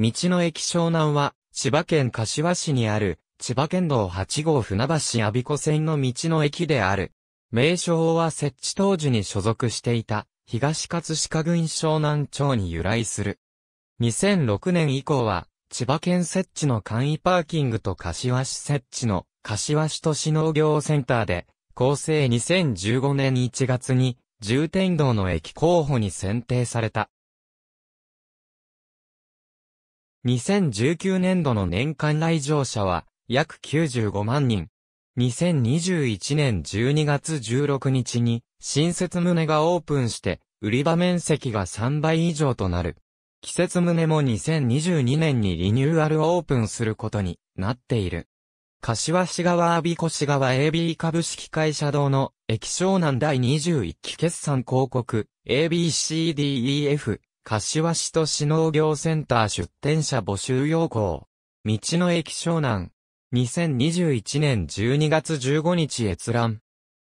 道の駅湘南は、千葉県柏市にある、千葉県道8号船橋阿鼻子線の道の駅である。名称は設置当時に所属していた、東葛飾郡湘南町に由来する。2006年以降は、千葉県設置の簡易パーキングと柏市設置の柏市都市農業センターで、構成2015年1月に、重点道の駅候補に選定された。2019年度の年間来場者は約95万人。2021年12月16日に新設棟がオープンして売り場面積が3倍以上となる。季節棟も2022年にリニューアルオープンすることになっている。柏市川阿鼻子市川 AB 株式会社堂の液晶南第21期決算広告 ABCDEF 柏市都市農業センター出店者募集要項。道の駅湘南。2021年12月15日閲覧。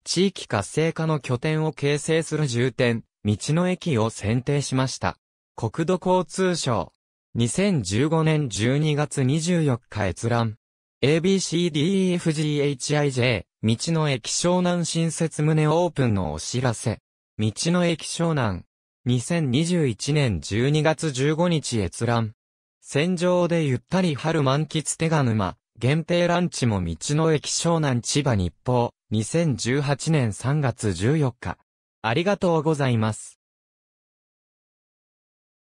地域活性化の拠点を形成する重点、道の駅を選定しました。国土交通省。2015年12月24日閲覧。ABCDEFGHIJ、道の駅湘南新設旨オープンのお知らせ。道の駅湘南。2021年12月15日閲覧。戦場でゆったり春満喫手賀沼、限定ランチも道の駅湘南千葉日報、2018年3月14日。ありがとうございます。